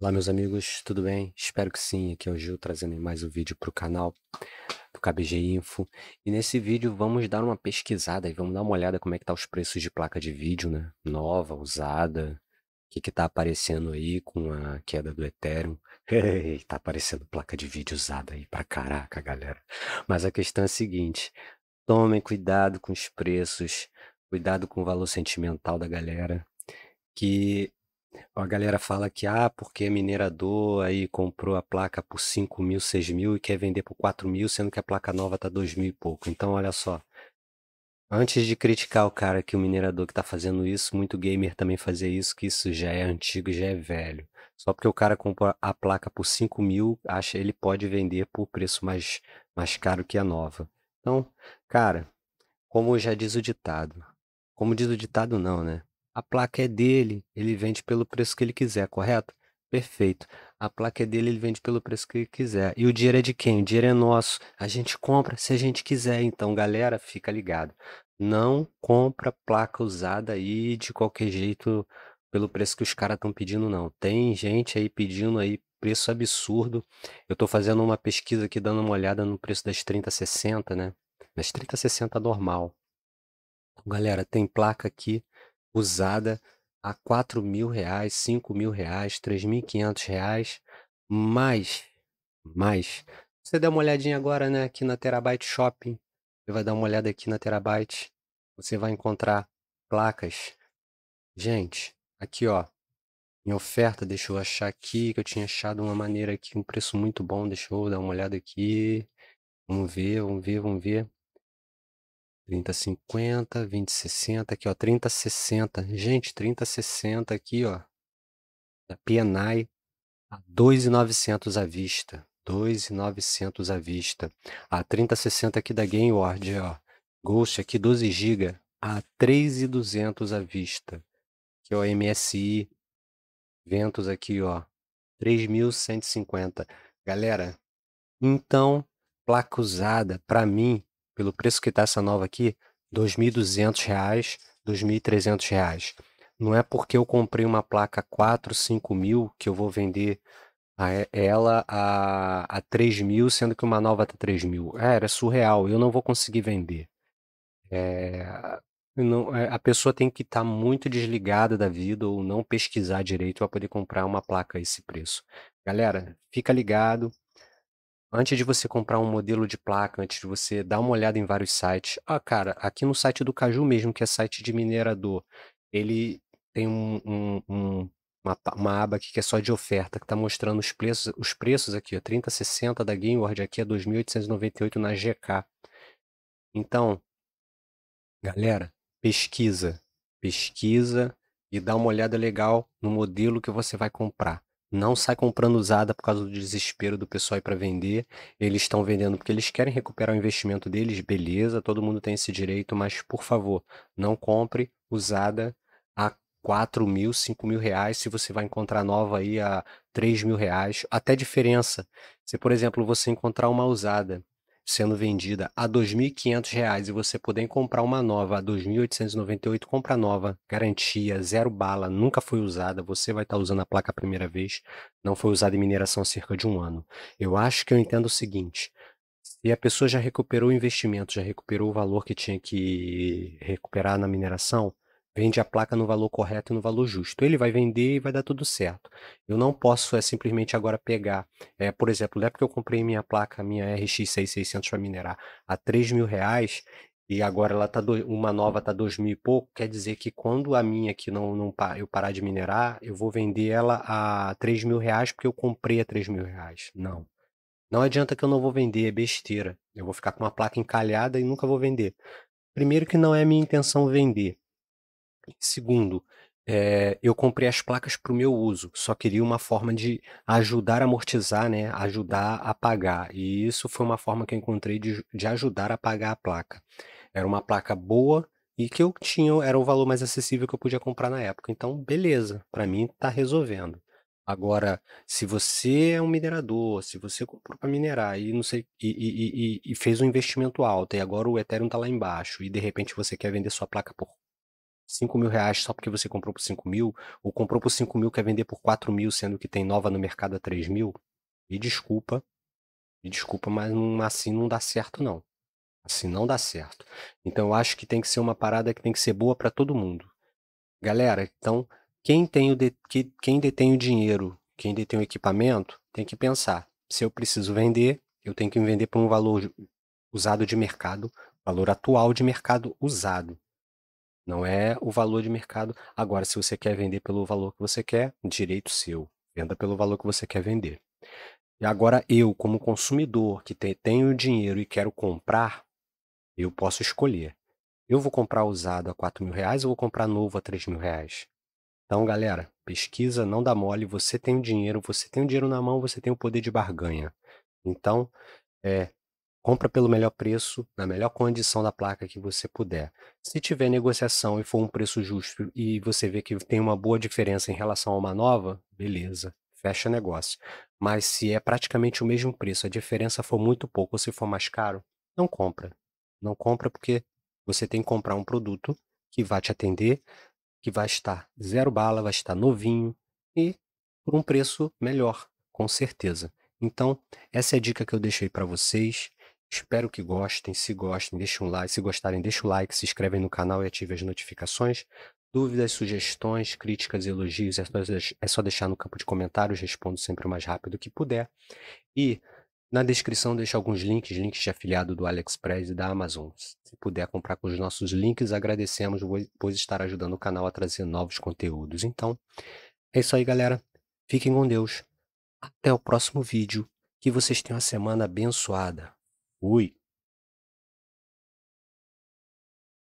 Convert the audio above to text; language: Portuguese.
Olá, meus amigos, tudo bem? Espero que sim. Aqui é o Gil trazendo mais um vídeo para o canal do KBG Info. E nesse vídeo vamos dar uma pesquisada e vamos dar uma olhada como é que tá os preços de placa de vídeo, né? Nova, usada, o que que tá aparecendo aí com a queda do Ethereum. tá aparecendo placa de vídeo usada aí para caraca, galera. Mas a questão é a seguinte, tomem cuidado com os preços, cuidado com o valor sentimental da galera, que a galera fala que, ah, porque é minerador, aí comprou a placa por 5 mil, 6 mil e quer vender por 4 mil, sendo que a placa nova tá 2 mil e pouco. Então, olha só. Antes de criticar o cara que o minerador que tá fazendo isso, muito gamer também fazia isso, que isso já é antigo, já é velho. Só porque o cara comprou a placa por 5 mil, acha ele pode vender por preço mais, mais caro que a nova. Então, cara, como já diz o ditado, como diz o ditado não, né? A placa é dele, ele vende pelo preço que ele quiser, correto? Perfeito. A placa é dele, ele vende pelo preço que ele quiser. E o dinheiro é de quem? O dinheiro é nosso. A gente compra se a gente quiser. Então, galera, fica ligado. Não compra placa usada aí de qualquer jeito pelo preço que os caras estão pedindo, não. Tem gente aí pedindo aí preço absurdo. Eu estou fazendo uma pesquisa aqui, dando uma olhada no preço das 3060, né? Das 3060 normal. Galera, tem placa aqui usada a 4 mil reais, cinco mil reais, 3.500 reais, mais, mais. Você dá uma olhadinha agora, né, aqui na Terabyte Shopping, você vai dar uma olhada aqui na Terabyte, você vai encontrar placas. Gente, aqui ó, em oferta, deixa eu achar aqui, que eu tinha achado uma maneira aqui, um preço muito bom, deixa eu dar uma olhada aqui, vamos ver, vamos ver, vamos ver. 30, 50, 20, 60, aqui ó, 30, 60. Gente, 30, 60 aqui ó, da PNI a 2,900 à vista. 2,900 à vista. A 3060 aqui da GameWard ó. Ghost aqui 12 GB a 3,200 à vista. Aqui ó, MSI Ventos aqui, ó. 3.150. Galera, então placa usada para mim pelo preço que está essa nova aqui, R$ 2.200, R$ 2.300. Não é porque eu comprei uma placa 4, 5 mil que eu vou vender a, ela a, a 3 mil, sendo que uma nova está 3 mil. É, era surreal, eu não vou conseguir vender. É, não, é, a pessoa tem que estar tá muito desligada da vida ou não pesquisar direito para poder comprar uma placa a esse preço. Galera, fica ligado. Antes de você comprar um modelo de placa, antes de você dar uma olhada em vários sites. Ah, cara, aqui no site do Caju mesmo, que é site de minerador, ele tem um, um, um, uma, uma, aba aqui que é só de oferta, que está mostrando os preços, os preços aqui, ó, 3060 da GameWord aqui é 2.898 na GK. Então, galera, pesquisa, pesquisa e dá uma olhada legal no modelo que você vai comprar. Não sai comprando usada por causa do desespero do pessoal para vender. Eles estão vendendo porque eles querem recuperar o investimento deles, beleza, todo mundo tem esse direito, mas por favor, não compre usada a 4 mil, 5 mil reais, se você vai encontrar nova aí a 3 mil reais, até diferença. Se, por exemplo, você encontrar uma usada sendo vendida a R$ 2.500 e você poder comprar uma nova a 2.898, compra nova, garantia, zero bala, nunca foi usada, você vai estar usando a placa a primeira vez, não foi usada em mineração há cerca de um ano. Eu acho que eu entendo o seguinte, se a pessoa já recuperou o investimento, já recuperou o valor que tinha que recuperar na mineração, vende a placa no valor correto e no valor justo. Ele vai vender e vai dar tudo certo. Eu não posso é, simplesmente agora pegar, é, por exemplo, na época que eu comprei minha placa, minha RX 6600 para minerar a 3 mil reais e agora ela tá do, uma nova está dois mil e pouco, quer dizer que quando a minha aqui não, não eu parar de minerar, eu vou vender ela a 3 mil reais porque eu comprei a 3 mil reais. Não. Não adianta que eu não vou vender, é besteira. Eu vou ficar com uma placa encalhada e nunca vou vender. Primeiro que não é minha intenção vender. Segundo, é, eu comprei as placas para o meu uso, só queria uma forma de ajudar a amortizar, né? ajudar a pagar. E isso foi uma forma que eu encontrei de, de ajudar a pagar a placa. Era uma placa boa e que eu tinha, era o valor mais acessível que eu podia comprar na época. Então, beleza, para mim está resolvendo. Agora, se você é um minerador, se você comprou para minerar e não sei e, e, e, e fez um investimento alto e agora o Ethereum está lá embaixo e de repente você quer vender sua placa por 5 mil reais só porque você comprou por 5 mil, ou comprou por 5 mil quer vender por 4 mil, sendo que tem nova no mercado a 3 mil, me desculpa, me desculpa, mas assim não dá certo não. Assim não dá certo. Então eu acho que tem que ser uma parada que tem que ser boa para todo mundo. Galera, então quem, tem o de, quem detém o dinheiro, quem detém o equipamento, tem que pensar. Se eu preciso vender, eu tenho que vender por um valor usado de mercado, valor atual de mercado usado. Não é o valor de mercado. Agora, se você quer vender pelo valor que você quer, direito seu. Venda pelo valor que você quer vender. E agora, eu, como consumidor que te, tenho dinheiro e quero comprar, eu posso escolher. Eu vou comprar usado a 4 mil reais ou vou comprar novo a 3 mil reais? Então, galera, pesquisa, não dá mole. Você tem o dinheiro, você tem o dinheiro na mão, você tem o poder de barganha. Então, é, compra pelo melhor preço, na melhor condição da placa que você puder. Se tiver negociação e for um preço justo e você vê que tem uma boa diferença em relação a uma nova, beleza, fecha negócio. Mas se é praticamente o mesmo preço, a diferença for muito pouco ou se for mais caro, não compra. Não compra porque você tem que comprar um produto que vai te atender, que vai estar zero bala, vai estar novinho e por um preço melhor, com certeza. Então, essa é a dica que eu deixei para vocês. Espero que gostem. Se gostem, deixem um like. Se gostarem, deixem o like, se inscrevem no canal e ativem as notificações. Dúvidas, sugestões, críticas, elogios, é, é só deixar no campo de comentários, respondo sempre o mais rápido que puder. E na descrição deixo alguns links, links de afiliado do AliExpress e da Amazon. Se puder comprar com os nossos links, agradecemos, pois estar ajudando o canal a trazer novos conteúdos. Então, é isso aí, galera. Fiquem com Deus. Até o próximo vídeo. Que vocês tenham uma semana abençoada. Fui.